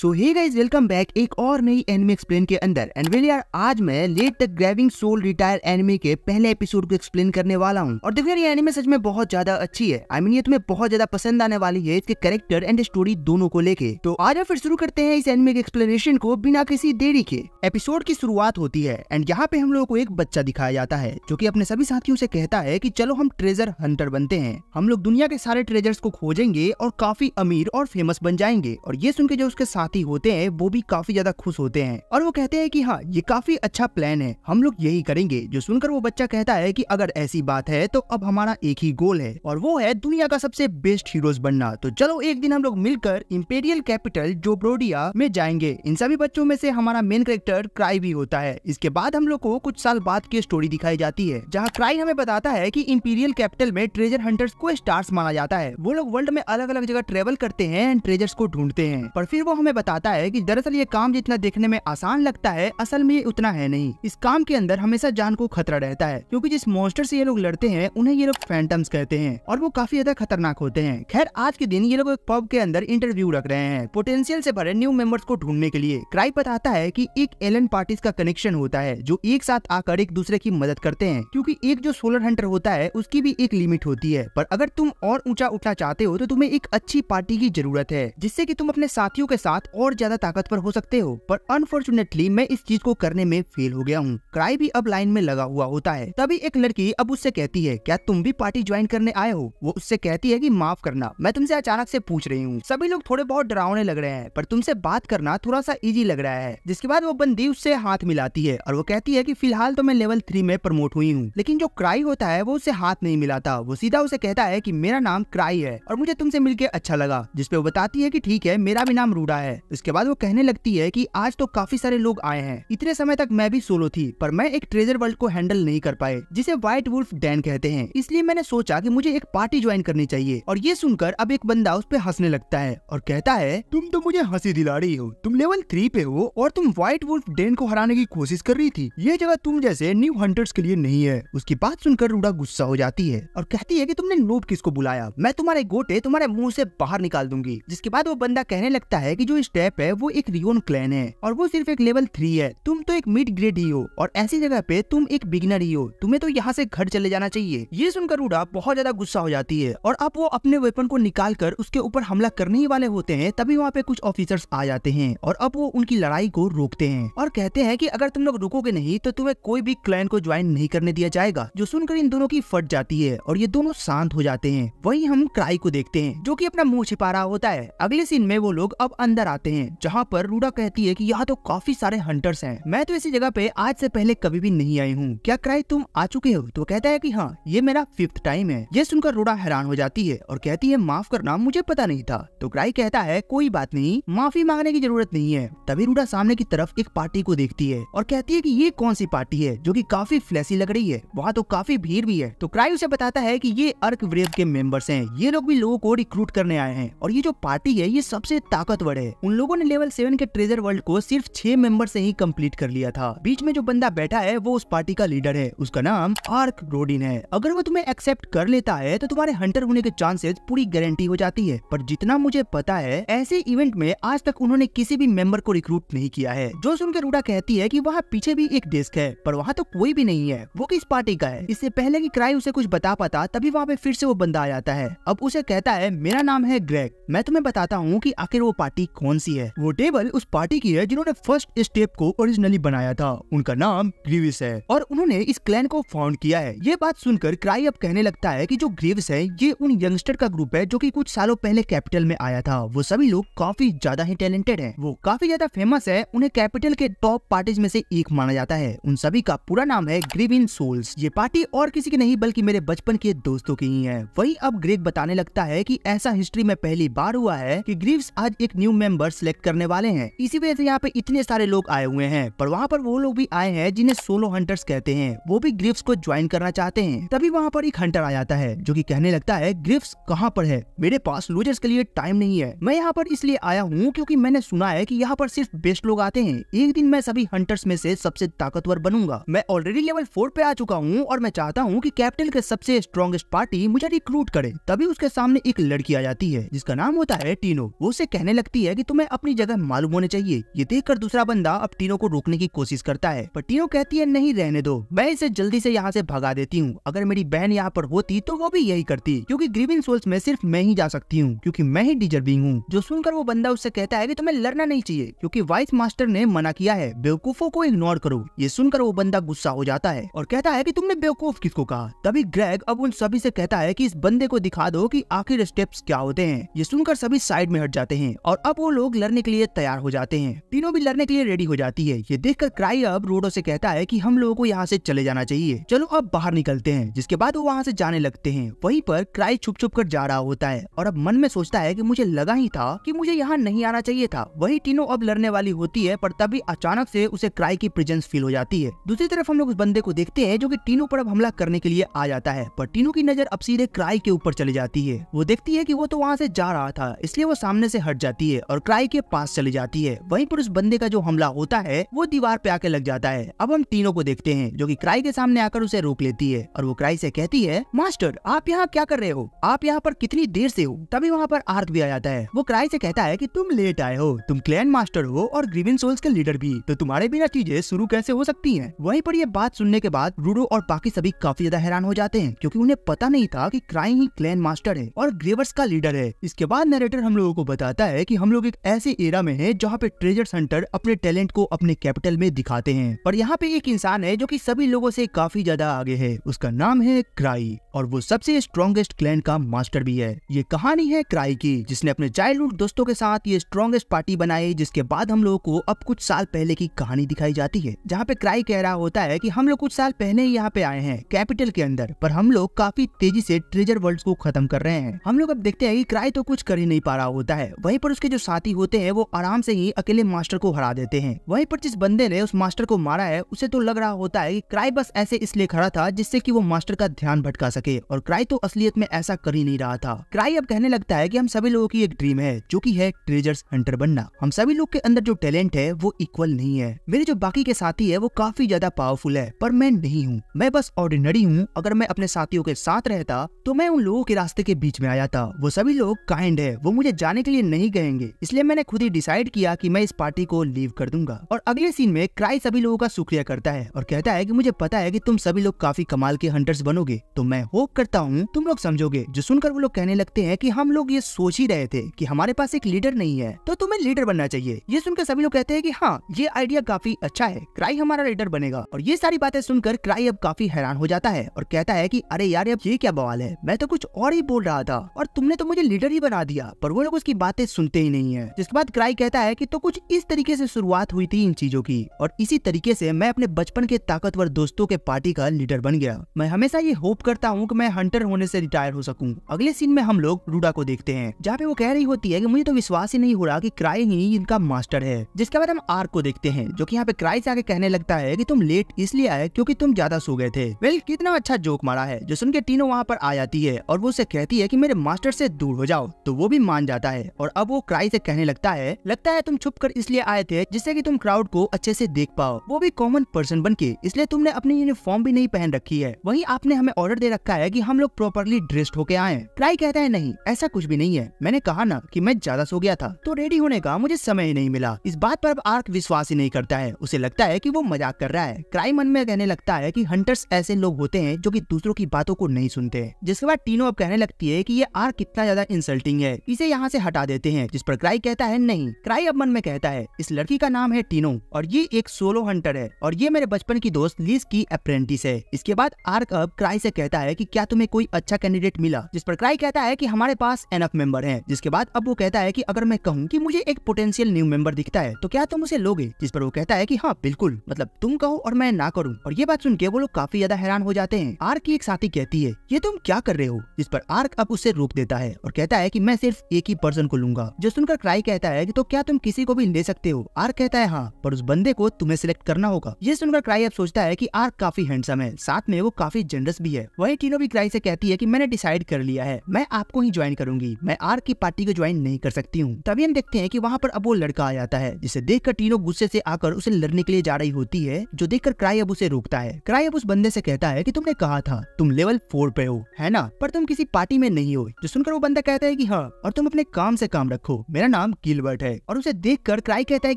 सो hi guys welcome back एक और नई एनिमी एक्सप्लेन के अंदर एंड वेल यार आज मैं let the grieving soul retire anime के पहले एपिसोड को एक्सप्लेन करने वाला हूँ और देखो यार ये एनिमी सच में बहुत ज्यादा अच्छी है आई I मीन mean, ये तुम्हें बहुत ज्यादा पसंद आने वाली है इसके करेक्टर एंड स्टोरी दोनों को लेके तो आज हम फिर शुरू करते हैं इस एनिमी के एक्सप्लेनेशन को बिना किसी देरी के एपिसोड की शुरुआत होती है एंड यहाँ पे हम लोगों को एक बच्चा दिखाया जाता है जो की अपने सभी साथियों से कहता है की चलो हम ट्रेजर हंटर बनते हैं हम लोग दुनिया के सारे ट्रेजर को खोजेंगे और काफी अमीर और फेमस बन जाएंगे और ये सुन के जो उसके साथ साथी होते हैं वो भी काफी ज्यादा खुश होते हैं और वो कहते हैं कि हाँ ये काफी अच्छा प्लान है हम लोग यही करेंगे जो सुनकर वो बच्चा कहता है कि अगर ऐसी बात है तो अब हमारा एक ही गोल है और वो है दुनिया का सबसे बेस्ट हीरोज बनना तो चलो एक दिन हम लोग मिलकर इम्पेरियल कैपिटल जो ब्रोडिया में जाएंगे इन सभी बच्चों में से हमारा मेन कैरेक्टर क्राई भी होता है इसके बाद हम लोग को कुछ साल बाद की स्टोरी दिखाई जाती है जहाँ क्राई हमें बताता है की इम्पीरियल कैपिटल में ट्रेजर हंटर्स को स्टार्स माना जाता है वो लोग वर्ल्ड में अलग अलग जगह ट्रेवल करते हैं एंड ट्रेजर्स को ढूंढते हैं पर फिर वो हमें बताता है कि दरअसल ये काम जितना देखने में आसान लगता है असल में उतना है नहीं इस काम के अंदर हमेशा जान को खतरा रहता है क्योंकि जिस मोस्टर से ये लोग लड़ते हैं उन्हें ये लोग फैंटम्स कहते हैं और वो काफी ज्यादा खतरनाक होते हैं खैर आज के दिन ये लोग एक पब के अंदर इंटरव्यू रख रहे हैं पोटेंशियल से भरे न्यू मेंबर्स को ढूंढने के लिए क्राइप बताता है कि एक एलन पार्टीज का कनेक्शन होता है जो एक साथ आकर एक दूसरे की मदद करते हैं क्योंकि एक जो सोलर हंटर होता है उसकी भी एक लिमिट होती है पर अगर तुम और ऊंचा उठना चाहते हो तो तुम्हें एक अच्छी पार्टी की जरूरत है जिससे की तुम अपने साथियों के साथ और ज्यादा ताकतवर हो सकते हो पर अनफॉर्चुनेटली मैं इस चीज को करने में फेल हो गया हूँ क्राई भी अब लाइन में लगा हुआ होता है तभी एक लड़की अब उससे कहती है क्या तुम भी पार्टी ज्वाइन करने आए हो वो उससे कहती है की माफ करना मैं तुमसे अचानक ऐसी पूछ रही हूँ सभी लोग थोड़े बहुत डरावने लग रहे हैं पर तुमसे बात करना थोड़ा सा इजी लग रहा है जिसके बाद वो बंदी उससे हाथ मिलाती है और वो कहती है की फिलहाल तो मैं लेवल थ्री में प्रमोट हुई हूँ लेकिन जो क्राई होता है वो उसे हाथ नहीं मिलाता वो सीधा उसे कहता है की मेरा नाम क्राई है और मुझे तुमसे मिलकर अच्छा लगा जिसपे वो बताती है की ठीक है मेरा भी नाम रूडा है इसके उसके बाद वो कहने लगती है की आज तो काफी सारे लोग आए हैं इतने समय तक मैं भी सोलो थी पर मैं एक ट्रेजर वर्ल्ड को हैंडल नहीं कर पाए जिसे व्हाइट वुल्फ डैन कहते हैं इसलिए मैंने सोचा की मुझे एक पार्टी ज्वाइन करनी चाहिए और ये सुनकर अब एक बंदा उस पर हंसने लगता है और कहता है तुम तो मुझे हंसी दिला रही हो तुम लेवल थ्री पे हो और तुम व्हाइट वुल्फ डेन को हराने की कोशिश कर रही थी ये जगह तुम जैसे न्यू हंटर्स के लिए नहीं है उसकी बात सुनकर रूडा गुस्सा हो जाती है और कहती है कि तुमने नोब किसको बुलाया मैं तुम्हारे गोटे तुम्हारे मुंह से बाहर निकाल दूंगी जिसके बाद वो बंदा कहने लगता है कि जो इस स्टेप है वो एक रियोन क्लैन है और वो सिर्फ एक लेवल थ्री है तुम तो एक मिड ग्रेड ही हो और ऐसी जगह पे तुम एक बिगनर ही हो तुम्हें तो यहाँ से घर चले जाना चाहिए ये सुनकर उड़ा बहुत ज्यादा गुस्सा हो जाती है और अब वो अपने वेपन को निकाल कर उसके ऊपर हमला करने ही वाले होते हैं तभी वहाँ पे कुछ ऑफिसर्स आ जाते हैं और अब वो उनकी लड़ाई को रोकते हैं और कहते हैं की अगर तुम लोग रुकोगे नहीं तो तुम्हें कोई भी क्लैन को ज्वाइन नहीं करने दिया जाएगा जो सुनकर इन दोनों की फट जाती है और ये दोनों शांत हो जाते हैं वही हम क्राई को देखते हैं जो की अपना मुंह छिपा रहा होता है अगले सीन में वो लोग अब अंदर आते हैं जहाँ पर रूडा कहती है कि यहाँ तो काफी सारे हंटर्स हैं मैं तो इसी जगह पे आज से पहले कभी भी नहीं आई हूँ क्या क्राई तुम आ चुके हो तो कहता है कि हाँ ये मेरा फिफ्थ टाइम है ये सुनकर रूडा हैरान हो जाती है और कहती है माफ करना मुझे पता नहीं था तो क्राई कहता है कोई बात नहीं माफी मांगने की जरूरत नहीं है तभी रूडा सामने की तरफ एक पार्टी को देखती है और कहती है की ये कौन सी पार्टी है जो की काफी फ्लैसी लग रही है वहाँ तो काफी भीड़ भी है तो क्राई उसे बताता है की ये अर्क के मेंबर्स है ये लोग भी लोगों को रिक्रूट करने आए हैं और ये जो पार्टी है ये सबसे ताकतवर है उन लोगों ने लेवल सेवन के ट्रेजर वर्ल्ड को सिर्फ छह मेंबर से ही कंप्लीट कर लिया था बीच में जो बंदा बैठा है वो उस पार्टी का लीडर है उसका नाम आर्क रोडिन है अगर वो तुम्हें एक्सेप्ट कर लेता है तो तुम्हारे हंटर होने के चांसेस पूरी गारंटी हो जाती है पर जितना मुझे पता है ऐसे इवेंट में आज तक उन्होंने किसी भी मेंबर को रिक्रूट नहीं किया है जो सुनकर रूडा कहती है की वहाँ पीछे भी एक डेस्क है पर वहाँ तो कोई भी नहीं है वो किस पार्टी का है इससे पहले की क्राई उसे कुछ बता पाता तभी वहाँ पे फिर से वो बंदा आ जाता है अब उसे कहता है मेरा नाम है ग्रेग मैं तुम्हें बताता हूँ की आखिर वो पार्टी कौन कौन सी है वो टेबल उस पार्टी की है जिन्होंने फर्स्ट इस टेप को ओरिजिनली बनाया था उनका नाम ग्रीविस है और उन्होंने इस क्लैन को फाउंड किया है ये बात सुनकर क्राई अब कहने लगता है की जो ग्रीविस है ये उन यंगस्टर का ग्रुप है जो की कुछ सालों पहले कैपिटल में आया था वो सभी लोग काफी ज्यादा ही टैलेंटेड है वो काफी ज्यादा फेमस है उन्हें कैपिटल के टॉप पार्टीज में से एक माना जाता है उन सभी का पूरा नाम है ग्रीविन सोल्स ये पार्टी और किसी की नहीं बल्कि मेरे बचपन के दोस्तों की ही है वही अब ग्रेग बताने लगता है की ऐसा हिस्ट्री में पहली बार हुआ है की ग्रीव्स आज एक न्यू मेंबर मेंबर सिलेक्ट करने वाले हैं इसी वजह से यहाँ पे इतने सारे लोग आए हुए हैं पर वहाँ पर वो लोग भी आए हैं जिन्हें सोलो हंटर्स कहते हैं वो भी ग्रिफ्स को ज्वाइन करना चाहते हैं तभी वहाँ पर एक हंटर आ जाता है जो की कहने लगता है ग्रिप्स कहाँ पर है मेरे पास लूजर्स के लिए टाइम नहीं है मैं यहाँ पर इसलिए आया हूँ क्यूँकी मैंने सुना है की यहाँ पर सिर्फ बेस्ट लोग आते हैं एक दिन मैं सभी हंटर्स में से सबसे ताकतवर बनूंगा मैं ऑलरेडी लेवल फोर पे आ चुका हूँ और मैं चाहता हूँ की कैप्टन के सबसे स्ट्रॉन्गेस्ट पार्टी मुझे रिक्रूट करे तभी उसके सामने एक लड़की आ जाती है जिसका नाम होता है टीनो वो उसे कहने लगती है की तुम्हें अपनी जगह मालूम होने चाहिए ये देखकर दूसरा बंदा अब टीनो को रोकने की कोशिश करता है पर टीनो कहती है नहीं रहने दो मैं इसे जल्दी से यहाँ से भगा देती हूँ अगर मेरी बहन यहाँ पर होती तो वो भी यही करती क्योंकि ग्रीविंग सोल्स में सिर्फ मैं ही जा सकती हूँ क्योंकि मैं ही डिजर्विंग हूँ जो सुनकर वो बंदा उससे कहता है की तुम्हें लड़ना नहीं चाहिए क्यूँकी वाइस मास्टर ने मना किया है बेवकूफों को इग्नोर करो ये सुनकर वो बंदा गुस्सा हो जाता है और कहता है की तुमने बेवकूफ किसको कहा तभी ग्रैग अब उन सभी से कहता है की इस बंदे को दिखा दो की आखिर स्टेप्स क्या होते हैं ये सुनकर सभी साइड में हट जाते हैं और अब वो लोग लड़ने के लिए तैयार हो जाते हैं तीनों भी लड़ने के लिए रेडी हो जाती है ये कर क्राई अब रोडो से कहता है की हम लोगो को यहाँ से चले जाना चाहिए चलो अब बाहर निकलते हैं जिसके बाद वो वहाँ से जाने लगते हैं वहीं पर क्राई छुप छुप कर जा रहा होता है और अब मन में सोचता है की मुझे लगा ही था की मुझे यहाँ नहीं आना चाहिए था वही टीनो अब लड़ने वाली होती है पर तभी अचानक से उसे क्राई की प्रेजेंस फील हो जाती है दूसरी तरफ हम लोग उस बंदे को देखते हैं जो की टीनो पर अब हमला करने के लिए आ जाता है पर टीनो की नजर अब सीधे क्राई के ऊपर चली जाती है वो देखती है की वो तो वहाँ से जा रहा था इसलिए वो सामने से हट जाती है और ट्राई के पास चली जाती है वहीं पर उस बंदे का जो हमला होता है वो दीवार पे आके लग जाता है अब हम तीनों को देखते हैं जो कि क्राई के सामने आकर उसे रोक लेती है और वो क्राई से कहती है मास्टर आप यहाँ क्या कर रहे हो आप यहाँ पर कितनी देर से हो तभी वहाँ पर आर्क भी आ जाता है वो क्राई से कहता है की तुम लेट आए हो तुम क्लैन मास्टर हो और ग्रीविन सोल्स के लीडर भी तो तुम्हारे बिना चीजें शुरू कैसे हो सकती है वही पर ये बात सुनने के बाद रूडो और बाकी सभी काफी ज्यादा हैरान हो जाते हैं क्यूँकी उन्हें पता नहीं था की क्राई ही क्लैन मास्टर है और ग्रेवर्स का लीडर है इसके बाद नरेटर हम लोगों को बताता है की हम लोग एक ऐसी एरा में है जहाँ पे ट्रेजर सेंटर अपने टैलेंट को अपने कैपिटल में दिखाते हैं और यहाँ पे एक इंसान है जो की सभी लोगों से काफी ज्यादा आगे है उसका नाम है क्राई और वो सबसे स्ट्रॉन्गेस्ट क्लैन का मास्टर भी है ये कहानी है क्राई की जिसने अपने चाइल्ड दोस्तों के साथ ये स्ट्रॉन्गेस्ट पार्टी बनाई जिसके बाद हम लोगों को अब कुछ साल पहले की कहानी दिखाई जाती है जहाँ पे क्राई कह रहा होता है की हम लोग कुछ साल पहले ही यहाँ पे आए हैं कैपिटल के अंदर पर हम लोग काफी तेजी से ट्रेजर वर्ल्ड को खत्म कर रहे हैं हम लोग अब देखते हैं कि क्राई तो कुछ कर ही नहीं पा रहा होता है वहीं पर उसके जो साथ साथी होते हैं वो आराम से ही अकेले मास्टर को हरा देते हैं वहीं पर जिस बंदे ने उस मास्टर को मारा है उसे तो लग रहा होता है क्राई बस ऐसे इसलिए खड़ा था जिससे की वो मास्टर का ध्यान भटका सके और क्राई तो असलियत में ऐसा कर ही नहीं रहा था क्राई अब कहने लगता है की हम सभी लोगों की एक ड्रीम है जो की है ट्रेजर्स हंटर बनना हम सभी लोग के अंदर जो टैलेंट है वो इक्वल नहीं है मेरे जो बाकी के साथी है वो काफी ज्यादा पावरफुल है पर मैं नहीं हूँ मैं बस ऑर्डिनरी हूँ अगर मैं अपने साथियों के साथ रहता तो मैं उन लोगों के रास्ते के बीच में आया था वो सभी लोग काइंड है वो मुझे जाने के लिए नहीं कहेंगे इसलिए मैंने खुद ही डिसाइड किया कि मैं इस पार्टी को लीव कर दूंगा और अगले सीन में क्राई सभी लोगों का शुक्रिया करता है और कहता है की मुझे पता है की तुम सभी लोग काफी कमाल के हंटर्स बनोगे तो मैं होप करता हूँ तुम लोग समझोगे जो सुनकर वो लोग कहने लगते हैं की हम लोग ये सोच ही रहे थे की हमारे पास एक लीडर नहीं है तो तुम्हें लीडर बनना चाहिए ये सुनकर सभी लोग कहते हैं की हाँ ये आइडिया काफी अच्छा है क्राई हमारा लीडर बनेगा और ये सारी बातें सुनकर क्राई अब काफी हैरान हो जाता है और कहता है की अरे यार अब ये क्या बवाल है मैं तो कुछ और ही बोल रहा था और तुमने तो मुझे लीडर ही बना दिया पर वो लोग उसकी बातें सुनते ही नहीं है है जिसके बाद क्राई कहता है की तो कुछ इस तरीके से शुरुआत हुई थी इन चीजों की और इसी तरीके से मैं अपने बचपन के ताकतवर दोस्तों के पार्टी का लीडर बन गया मैं हमेशा ये होप करता हूँ की मैं हंटर होने ऐसी रिटायर हो सकूँ अगले सीन में हम लोग रूडा को देखते हैं जहाँ पे वो कह रही होती है की मुझे तो विश्वास ही नहीं हो रहा की क्राई ही इनका मास्टर है जिसके बाद हम आर को देखते हैं जो की यहाँ पे क्राई से आगे कहने लगता है की तुम लेट इसलिए आए क्यूँकी तुम ज्यादा सो गए थे वेल कितना अच्छा जोक मारा है जो सुन के टीनो वहाँ पर आ जाती है और वो उसे कहती है की मेरे मास्टर से दूर हो जाओ तो वो भी मान जाता है और अब वो क्राई से कहने लगता है लगता है तुम छुप कर इसलिए आए थे जिससे की तुम क्राउड को अच्छे से देख पाओ वो भी कॉमन पर्सन बन के इसलिए तुमने अपनी यूनिफॉर्म भी नहीं पहन रखी है वही आपने हमें ऑर्डर दे रखा है की हम लोग प्रॉपरली ड्रेस्ड होके आए ट्राई कहता है नहीं ऐसा कुछ भी नहीं है मैंने कहा ना की मैं ज्यादा सो गया था तो रेडी होने का मुझे समय ही नहीं मिला इस बात पर अब आर्क विश्वास ही नहीं करता है उसे लगता है की वो मजाक कर रहा है क्राई मन में कहने लगता है की हंटर्स ऐसे लोग होते हैं जो की दूसरों की बातों को नहीं सुनते जिसके बाद टीनो अब कहने लगती है की ये आर्क कितना ज्यादा इंसल्टिंग है इसे यहाँ से हटा देते हैं जिस पर क्राई कहता है नहीं क्राई अब मन में कहता है इस लड़की का नाम है टीनो और ये एक सोलो हंटर है और ये मेरे बचपन की दोस्त लिस की अप्रेंटिस है इसके बाद आर्क अब क्राई से कहता है कि क्या तुम्हें कोई अच्छा कैंडिडेट मिला जिस पर क्राई कहता है कि हमारे पास एनफ मेंबर हैं जिसके बाद अब वो कहता है कि अगर मैं कहूँ कि मुझे एक पोटेंशियल न्यू मेंबर दिखता है तो क्या तुम उसे लोगे जिस पर वो कहता है की हाँ बिल्कुल मतलब तुम कहो और मैं ना करूँ और ये बात सुन के वो लोग काफी ज्यादा हैरान हो जाते हैं आर्क की एक साथी कहती है ये तुम क्या कर रहे हो जिस पर आर्क अब उसे रोक देता है और कहता है की मैं सिर्फ एक ही पर्सन को लूंगा जो सुनकर फ्राई कहता है कि तो क्या तुम किसी को भी ले सकते हो आर कहता है हाँ पर उस बंदे को तुम्हें सिलेक्ट करना होगा ये सुनकर क्राई अब सोचता है की आर काफी हैंडसम है साथ में वो काफी जनरस भी है वही टीनो भी क्राई से कहती है की मैंने डिसाइड कर लिया है मैं आपको ही ज्वाइन करूंगी मैं आर की पार्टी को ज्वाइन नहीं कर सकती हूँ तभी हम देखते हैं की वहाँ पर अब वो लड़का आ जाता है जिसे देख टीनो गुस्से ऐसी आकर उसे लड़ने के लिए जा रही होती है जो देख क्राई अब उसे रोकता है क्राई अब उस बंदे ऐसी कहता है की तुमने कहा था तुम लेवल फोर पे हो है ना पर तुम किसी पार्टी में नहीं हो जो सुनकर वो बंदा कहता है कि हाँ और तुम अपने काम से काम रखो मेरा नाम नाम किलबर्ट है और उसे देख कर क्राई कहता है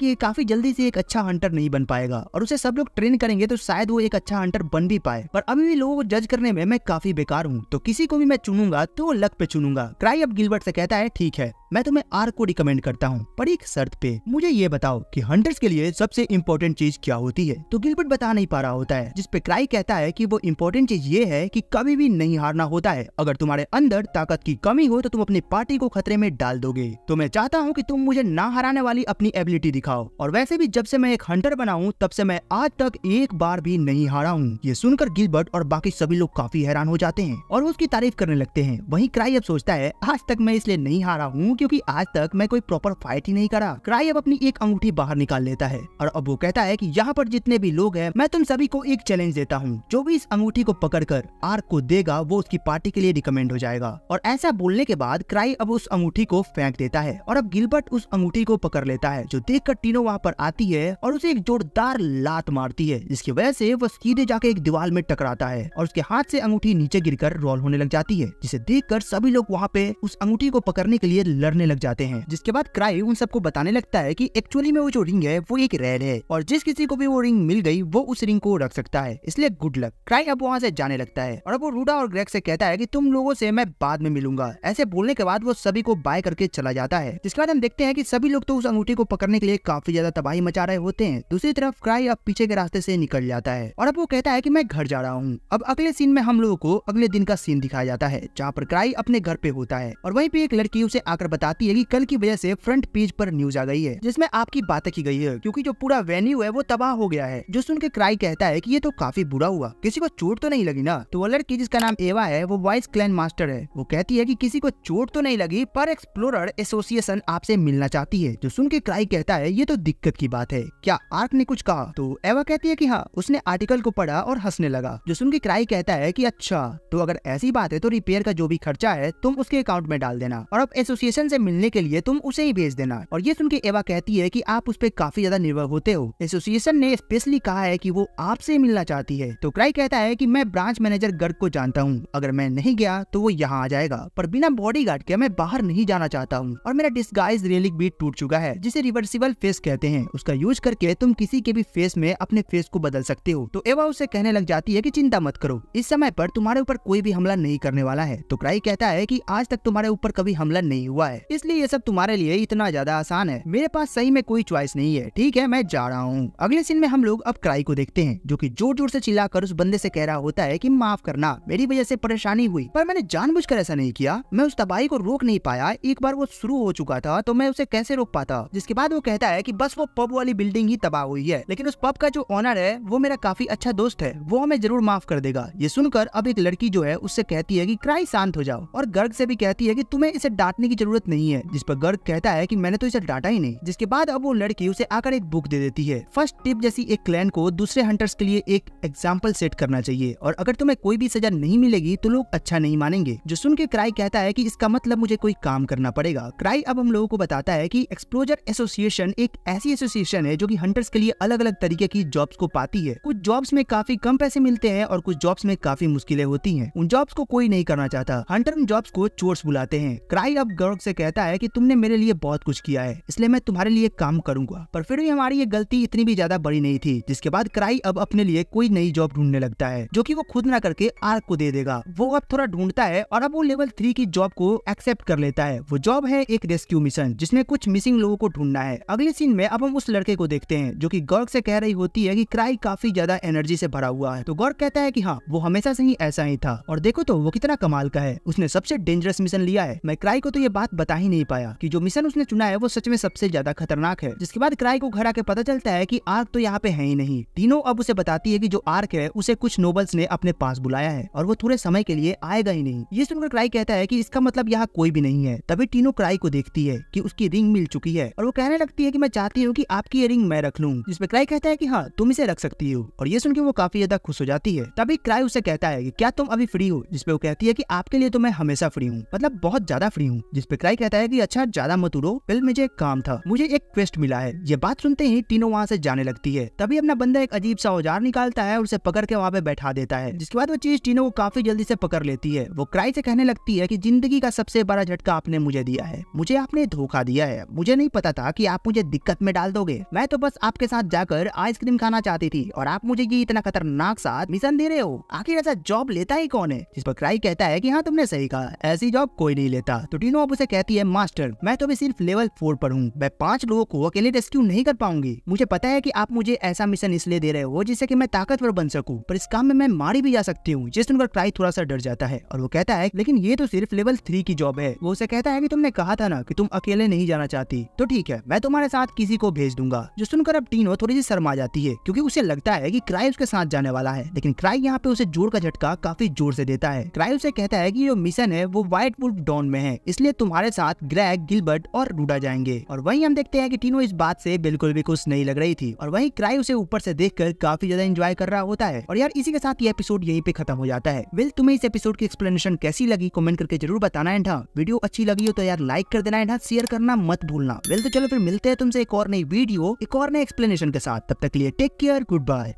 की काफी जल्दी से एक अच्छा हंटर नहीं बन पाएगा और उसे सब लोग ट्रेन करेंगे तो शायद वो एक अच्छा हंटर बन भी पाए पर अभी भी लोगों को जज करने में मैं काफी बेकार हूँ तो किसी को भी मैं चुनूंगा तो लक पे चुनूंगा क्राई अब गिलबर्ट से कहता है ठीक है मैं तुम्हें आर को रिकमेंड करता हूँ पर एक शर्त पे मुझे ये बताओ कि हंटर्स के लिए सबसे इम्पोर्टेंट चीज क्या होती है तो गिलबर्ट बता नहीं पा रहा होता है जिसपे क्राई कहता है की वो इम्पोर्टेंट चीज ये है की कभी भी नहीं हारना होता है अगर तुम्हारे अंदर ताकत की कमी हो तो तुम अपनी पार्टी को खतरे में डाल दोगे तो मैं चाहता हूँ की तुम मुझे ना हराने वाली अपनी एबिलिटी दिखाओ और वैसे भी जब से मैं एक हंटर बना हूँ तब से मैं आज तक एक बार भी नहीं हारा हूँ ये सुनकर गिलबर्ट और बाकी सभी लोग काफी हैरान हो जाते हैं और उसकी तारीफ करने लगते हैं वहीं क्राई अब सोचता है आज तक मैं इसलिए नहीं हारा हूँ क्योंकि आज तक मैं कोई प्रॉपर फाइट ही नहीं करा क्राई अब अपनी एक अंगूठी बाहर निकाल लेता है और अब वो कहता है की यहाँ पर जितने भी लोग है मैं तुम सभी को एक चैलेंज देता हूँ जो भी इस अंगूठी को पकड़ कर आर्क को देगा वो उसकी पार्टी के लिए रिकमेंड हो जाएगा और ऐसा बोलने के बाद क्राई अब उस अंगूठी को फेंक देता है और अब गिलबर्ट उस अंगूठी को पकड़ लेता है जो देख कर टीनो वहाँ पर आती है और उसे एक जोरदार लात मारती है जिसकी वजह से वह सीधे जाके एक दीवार में टकराता है और उसके हाथ से अंगूठी नीचे गिरकर रोल होने लग जाती है जिसे देखकर सभी लोग वहाँ पे उस अंगूठी को पकड़ने के लिए लड़ करने लग जाते हैं जिसके बाद क्राई उन सबको बताने लगता है की एक्चुअली में वो जो रिंग है वो एक रेड है और जिस किसी को भी वो रिंग मिल गई वो उस रिंग को रख सकता है इसलिए गुड लक क्राई अब वहाँ से जाने लगता है और अब वो रूडा और ग्रेक से कहता है की तुम लोगो से मैं बाद में मिलूंगा ऐसे बोलने के बाद वो सभी को बाय करके चला जाता है जिसके बाद हम देखते हैं की सभी लोग तो उस अंगूठी को पकड़ने के लिए काफी ज्यादा तबाही मचा रहे होते हैं दूसरी तरफ क्राई अब पीछे के रास्ते ऐसी निकल जाता है और अब वो कहता है की मैं घर जा रहा हूँ अब अगले सीन में हम लोगो को अगले दिन का सीन दिखाया जाता है जहाँ पर क्राई अपने घर पे होता है और वहीं पे एक लड़की उसे आकर बता बताती है कि कल की वजह से फ्रंट पेज पर न्यूज आ गई है जिसमें आपकी बातें की गई है क्योंकि जो पूरा वेन्यू है वो तबाह हो गया है जो सुन के क्राई कहता है की ये तो काफी बुरा हुआ किसी को चोट तो नहीं लगी ना तो वो लड़की जिसका नाम एवा है वो वाइस क्लैन मास्टर है वो कहती है की कि किसी को चोट तो नहीं लगी पर एक्सप्लोरर एसोसिएशन आपसे मिलना चाहती है जो सुन के क्राई कहता है ये तो दिक्कत की बात है क्या आर्क ने कुछ कहा तो एवा कहती है की हाँ उसने आर्टिकल को पढ़ा और हंसने लगा जो सुन के क्राई कहता है की अच्छा तो अगर ऐसी बात है तो रिपेयर का जो भी खर्चा है तुम उसके अकाउंट में डाल देना और अब एसोसिएशन रोशन से मिलने के लिए तुम उसे ही भेज देना और ये सुन के एवा कहती है की आप उस पर काफी ज्यादा निर्भर होते हो एसोसिएशन ने स्पेशली कहा है की वो आपसे मिलना चाहती है तो क्राई कहता है की मैं ब्रांच मैनेजर गर्ग को जानता हूँ अगर मैं नहीं गया तो वो यहाँ आ जाएगा पर बिना बॉडी गार्ड के मैं बाहर नहीं जाना चाहता हूँ और मेरा डिस्गाइज रेलिक भी टूट चुका है जिसे रिवर्सिबल फेस कहते हैं उसका यूज करके तुम किसी के भी फेस में अपने फेस को बदल सकते हो तो एवा उसे कहने लग जाती है कि चिंता मत करो इस समय पर तुम्हारे ऊपर कोई भी हमला नहीं करने वाला है तो क्राई कहता है कि आज तक तुम्हारे ऊपर कभी हमला नहीं हुआ है है इसलिए ये सब तुम्हारे लिए इतना ज्यादा आसान है मेरे पास सही में कोई चॉइस नहीं है ठीक है मैं जा रहा हूँ अगले सीन में हम लोग अब क्राई को देखते हैं जो की जोर जोर से चिल्लाकर उस बंदे से कह रहा होता है की माफ करना मेरी वजह से परेशानी हुई पर मैंने जानबूझकर ऐसा नहीं किया मैं उस तबाही को रोक नहीं पाया एक बार वो शुरू हो चुका था तो मैं उसे कैसे रोक पाता जिसके बाद वो कहता है की बस वो पब वाली बिल्डिंग ही तबाह हुई है लेकिन उस पब का जो ऑनर है वो मेरा काफी अच्छा दोस्त है वो हमें जरूर माफ कर देगा ये सुनकर अब एक लड़की जो है उससे कहती है की क्राई शांत हो जाओ और गर्ग से भी कहती है की तुम्हें इसे डांटने की जरूरत जरूरत नहीं है जिस पर गर्ग कहता है कि मैंने तो इसे डाटा ही नहीं जिसके बाद अब वो लड़की उसे आकर एक बुक दे देती है फर्स्ट टिप जैसी एक क्लैन को दूसरे हंटर्स के लिए एक एग्जाम्पल सेट करना चाहिए और अगर तुम्हें कोई भी सजा नहीं मिलेगी तो लोग अच्छा नहीं मानेंगे जो सुन के क्राई कहता है की इसका मतलब मुझे कोई काम करना पड़ेगा क्राई अब हम लोगों को बताता है की एक्सप्लोजर एसोसिएशन एक ऐसी एसोसिएशन है जो की हंटर्स के लिए अलग अलग तरीके की जॉब्स को पाती है कुछ जॉब्स में काफी कम पैसे मिलते हैं और कुछ जॉब्स में काफी मुश्किलें होती है उन जॉब्स को कोई नहीं करना चाहता हंटर उन जॉब्स को चोर्स बुलाते हैं क्राई अब गर्ग से कहता है कि तुमने मेरे लिए बहुत कुछ किया है इसलिए मैं तुम्हारे लिए काम करूंगा पर फिर भी हमारी ये गलती इतनी भी ज्यादा बड़ी नहीं थी जिसके बाद क्राई अब अपने लिए कोई नई जॉब ढूंढने लगता है जो की वो खुद ना करके आर्क को दे देगा वो अब थोड़ा ढूंढता है और अब वो लेवल थ्री की जॉब को एक्सेप्ट कर लेता है वो जॉब है एक रेस्क्यू मिशन जिसमें कुछ मिसिंग लोगों को ढूंढना है अगले सीन में अब हम उस लड़के को देखते हैं जो की गौर से कह रही होती है की क्राई काफी ज्यादा एनर्जी से भरा हुआ है तो गौर कहता है की हाँ वो हमेशा से ही ऐसा ही था और देखो तो वो कितना कमाल का है उसने सबसे डेंजरस मिशन लिया है मैं क्राई को तो ये बात बता ही नहीं पाया कि जो मिशन उसने चुना है वो सच में सबसे ज्यादा खतरनाक है जिसके बाद क्राई को घर आके पता चलता है की आर्क तो यहाँ पे है ही नहीं टीनो अब उसे बताती है की जो आर्क है उसे कुछ नोबल्स ने अपने पास बुलाया है और वो थोड़े समय के लिए आएगा ही नहीं ये सुनकर क्राई कहता है की इसका मतलब यहाँ कोई भी नहीं है तभी टीनो क्राई को देखती है की उसकी रिंग मिल चुकी है और वो कहने लगती है की मैं चाहती हूँ की आपकी ये रिंग मैं रख लूँ जिसमें क्राई कहता है की हाँ तुम इसे रख सकती हो और ये सुनकर वो काफी ज्यादा खुश हो जाती है तभी क्राई उसे कहता है की क्या तुम अभी फ्री हो जिसपे वो कहती है की आपके लिए तो मैं हमेशा फ्री हूँ मतलब बहुत ज्यादा फ्री हूँ जिसपे क्राई भाई कहता है कि अच्छा ज्यादा मत उड़ो कल मुझे एक काम था मुझे एक क्वेस्ट मिला है ये बात सुनते ही तीनों वहाँ से जाने लगती है तभी अपना बंदा एक अजीब सा औजार निकालता है और उसे पकड़ के वहाँ पे बैठा देता है जिसके बाद वो चीज टीनो को काफी जल्दी से पकड़ लेती है वो क्राई से कहने लगती है की जिंदगी का सबसे बड़ा झटका आपने मुझे दिया है मुझे आपने धोखा दिया है मुझे नहीं पता था की आप मुझे दिक्कत में डाल दोगे मैं तो बस आपके साथ जाकर आइसक्रीम खाना चाहती थी और आप मुझे ये इतना खतरनाक साथ मिशन दे रहे हो आखिर ऐसा जॉब लेता ही कौन है जिस पर क्राई कहता है की हाँ तुमने सही कहा ऐसी जॉब कोई नहीं लेता तो टीनो अब उसे कह कहती है मास्टर मैं तो अभी सिर्फ लेवल फोर पर हूँ मैं पांच लोगों को अकेले रेस्क्यू नहीं कर पाऊंगी मुझे पता है की आप मुझे ऐसा मिशन इसलिए दे रहे हो जिससे की मैं ताकतवर बन सकूँ पर इस काम में मैं मारी भी जा सकती हूँ जिस सुनकर क्राई थोड़ा सा डर जाता है और वो कहता है लेकिन ये तो सिर्फ लेवल थ्री की जॉब है वो उसे कहता है की तुमने कहा था ना की तुम अकेले नहीं जाना चाहती तो ठीक है मैं तुम्हारे साथ किसी को भेज दूंगा जो सुनकर अब टीनो थोड़ी सी शर्मा जाती है क्यूँकी उसे लगता है की क्राई उसके साथ जाने वाला है लेकिन क्राई यहाँ पे उसे जोर का झटका काफी जोर से देता है क्राई उसे कहता है की जो मिशन है वो व्हाइट वुल्फ डॉन में है इसलिए तुम्हारे साथ ग्रैग गिलबर्ट और रूडा जाएंगे और वही हम देखते हैं की टीनो इस बात से बिल्कुल भी खुश नहीं लग रही थी और वही क्राई उसे ऊपर से देखकर काफी ज्यादा एंजॉय कर रहा होता है और यार इसी के साथ ये एपिसोड यहीं पे खत्म हो जाता है वेल तुम्हें इस एपिसोड की एक्सप्लेनेशन कैसी लगी कॉमेंट करके जरूर बताना एंड वीडियो हाँ, अच्छी लगी हो तो यार लाइक कर देना एंड शेयर हाँ, करना मत भूलना वेल तो चलो फिर मिलते हैं तुमसे एक और नई वीडियो एक और नए एक्सप्लेनेशन के साथ तब तक लिए टेक केयर गुड बाय